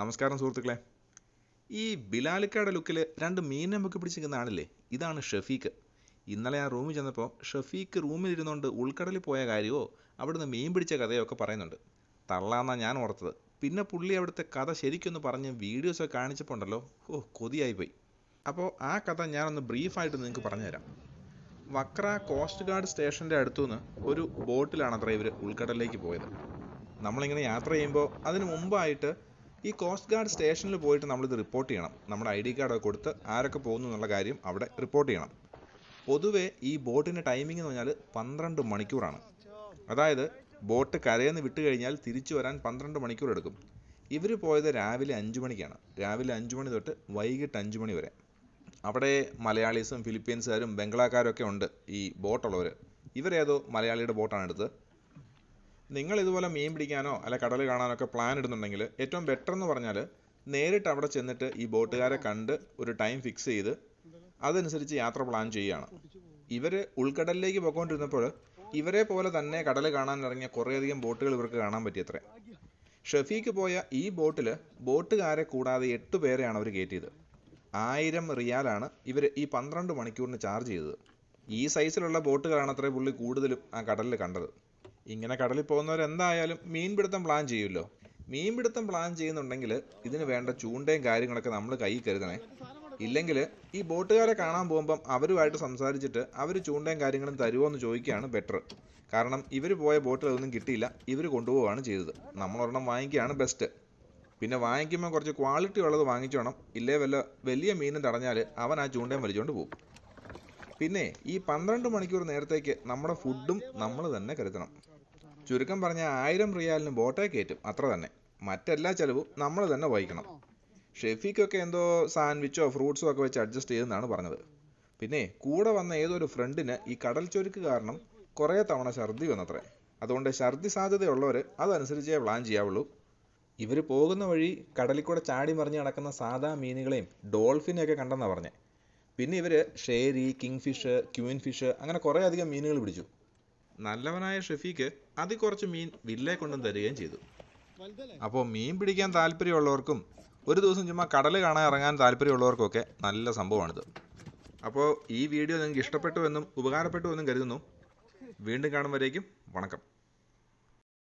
നമസ്കാരം സുഹൃത്തുക്കളെ ഈ ബിലാലിക്കയുടെ ലുക്കിൽ രണ്ട് മീനിനെ നമുക്ക് പിടിച്ച് നിൽക്കുന്നതാണില്ലേ ഇതാണ് ഷഫീഖ് ഇന്നലെ ആ റൂമിൽ ചെന്നപ്പോൾ ഷഫീഖ് റൂമിൽ ഉൾക്കടലിൽ പോയ കാര്യമോ അവിടുന്ന് മീൻ പിടിച്ച കഥയോ ഒക്കെ പറയുന്നുണ്ട് തള്ളാന്നാണ് ഞാൻ ഓർത്തത് പിന്നെ പുള്ളി അവിടുത്തെ കഥ ശരിക്കൊന്ന് പറഞ്ഞ് വീഡിയോസൊക്കെ കാണിച്ചപ്പോൾ ഉണ്ടല്ലോ ഓ കൊതിയായി പോയി അപ്പോൾ ആ കഥ ഞാനൊന്ന് ബ്രീഫായിട്ട് നിങ്ങൾക്ക് പറഞ്ഞുതരാം വക്ര കോസ്റ്റ് ഗാർഡ് സ്റ്റേഷൻ്റെ അടുത്തുനിന്ന് ഒരു ബോട്ടിലാണ് അത്ര ഇവർ ഉൾക്കടലിലേക്ക് പോയത് നമ്മളിങ്ങനെ യാത്ര ചെയ്യുമ്പോൾ അതിന് മുമ്പായിട്ട് ഈ കോസ്റ്റ് ഗാർഡ് സ്റ്റേഷനിൽ പോയിട്ട് നമ്മളിത് റിപ്പോർട്ട് ചെയ്യണം നമ്മുടെ ഐ ഡി കാർഡൊക്കെ കൊടുത്ത് ആരൊക്കെ പോകുന്നു എന്നുള്ള കാര്യം അവിടെ റിപ്പോർട്ട് ചെയ്യണം പൊതുവേ ഈ ബോട്ടിൻ്റെ ടൈമിംഗ് എന്ന് പറഞ്ഞാൽ പന്ത്രണ്ട് മണിക്കൂറാണ് അതായത് ബോട്ട് കരയിൽ വിട്ട് കഴിഞ്ഞാൽ തിരിച്ചു വരാൻ പന്ത്രണ്ട് മണിക്കൂർ എടുക്കും ഇവർ പോയത് രാവിലെ അഞ്ച് മണിക്കാണ് രാവിലെ അഞ്ച് മണി തൊട്ട് വൈകിട്ട് അഞ്ച് മണി വരെ അവിടെ മലയാളീസും ഫിലിപ്പീൻസുകാരും ബംഗ്ലാക്കാരും ഒക്കെ ഉണ്ട് ഈ ബോട്ടുള്ളവർ ഇവരേതോ മലയാളിയുടെ ബോട്ടാണ് എടുത്തത് നിങ്ങൾ ഇതുപോലെ മീൻ പിടിക്കാനോ അല്ല കടൽ കാണാനോ ഒക്കെ പ്ലാൻ ഇടുന്നുണ്ടെങ്കിൽ ഏറ്റവും ബെറ്റർ എന്ന് പറഞ്ഞാൽ നേരിട്ട് അവിടെ ചെന്നിട്ട് ഈ ബോട്ടുകാരെ കണ്ട് ഒരു ടൈം ഫിക്സ് ചെയ്ത് അതനുസരിച്ച് യാത്ര പ്ലാൻ ചെയ്യുകയാണ് ഇവർ ഉൾക്കടലിലേക്ക് പോയിക്കൊണ്ടിരുന്നപ്പോൾ ഇവരെ പോലെ തന്നെ കടൽ കാണാൻ ഇറങ്ങിയ കുറേയധികം ബോട്ടുകൾ ഇവർക്ക് കാണാൻ പറ്റിയത്രേ ഷഫീക്ക് പോയ ഈ ബോട്ടിൽ ബോട്ടുകാരെ കൂടാതെ എട്ട് പേരെയാണ് അവർ കയറ്റിയത് ആയിരം റിയാലാണ് ഇവർ ഈ പന്ത്രണ്ട് മണിക്കൂറിന് ചാർജ് ചെയ്തത് ഈ സൈസിലുള്ള ബോട്ടുകളാണ് അത്രേ പുള്ളി കൂടുതലും ആ കടലിൽ കണ്ടത് ഇങ്ങനെ കടലിൽ എന്തായാലും മീൻപിടുത്തം പ്ലാൻ ചെയ്യുമല്ലോ മീൻപിടുത്തം പ്ലാൻ ചെയ്യുന്നുണ്ടെങ്കിൽ ഇതിന് വേണ്ട ചൂണ്ടയും കാര്യങ്ങളൊക്കെ നമ്മൾ കൈ കരുതണേ ഇല്ലെങ്കിൽ ഈ ബോട്ടുകാരെ കാണാൻ പോകുമ്പം അവരുമായിട്ട് സംസാരിച്ചിട്ട് അവർ ചൂണ്ടയും കാര്യങ്ങളും തരുമോ എന്ന് ചോദിക്കുകയാണ് ബെറ്റർ കാരണം ഇവർ പോയ ബോട്ടിലൊന്നും കിട്ടിയില്ല ഇവർ കൊണ്ടുപോവുകയാണ് ചെയ്തത് നമ്മൾ ഒരെണ്ണം വാങ്ങിക്കുകയാണ് ബെസ്റ്റ് പിന്നെ വാങ്ങിക്കുമ്പോൾ കുറച്ച് ക്വാളിറ്റി ഉള്ളത് വാങ്ങിച്ചു വേണം ഇല്ലേ വല്ല വലിയ മീനും തടഞ്ഞാൽ അവൻ ആ ചൂണ്ടയും വലിച്ചുകൊണ്ട് പോകും പിന്നെ ഈ പന്ത്രണ്ട് മണിക്കൂർ നേരത്തേക്ക് നമ്മുടെ ഫുഡും നമ്മൾ തന്നെ കരുതണം ചുരുക്കം പറഞ്ഞാൽ ആയിരം റിയാലിന് ബോട്ടേ കയറ്റും അത്ര തന്നെ മറ്റെല്ലാ ചെലവും നമ്മൾ തന്നെ വഹിക്കണം ഷെഫിക്കൊക്കെ എന്തോ സാൻഡ്വിച്ചോ ഫ്രൂട്ട്സോ ഒക്കെ വെച്ച് അഡ്ജസ്റ്റ് ചെയ്തെന്നാണ് പറഞ്ഞത് പിന്നെ കൂടെ വന്ന ഏതൊരു ഫ്രണ്ടിന് ഈ കടൽ ചൊരുക്ക് കാരണം കുറേ തവണ ഛർദി വന്നത്രേ അതുകൊണ്ട് ഛർദി സാധ്യതയുള്ളവർ അതനുസരിച്ചേ പ്ലാൻ ചെയ്യാവുള്ളൂ ഇവർ പോകുന്ന വഴി കടലിൽ കൂടെ ചാടി മറിഞ്ഞ് നടക്കുന്ന സാധാ മീനുകളെയും ഡോൾഫിനെയൊക്കെ കണ്ടെന്നാണ് പറഞ്ഞത് പിന്നെ ഇവർ ഷേരി കിങ് ഫിഷ് ക്യൂൻ ഫിഷ് അങ്ങനെ കുറേ അധികം മീനുകൾ പിടിച്ചു നല്ലവനായ ഷെഫീക്ക് അതി കുറച്ച് മീൻ വില്ലേ കൊണ്ടും തരികയും ചെയ്തു അപ്പോൾ മീൻ പിടിക്കാൻ താല്പര്യമുള്ളവർക്കും ഒരു ദിവസം ചുമ്മാ കടൽ കാണാൻ ഇറങ്ങാൻ താല്പര്യമുള്ളവർക്കൊക്കെ നല്ല സംഭവമാണിത് അപ്പോൾ ഈ വീഡിയോ നിങ്ങൾക്ക് ഇഷ്ടപ്പെട്ടു എന്നും ഉപകാരപ്പെട്ടു എന്നും കരുതുന്നു വീണ്ടും കാണുമ്പോഴേക്കും വണക്കം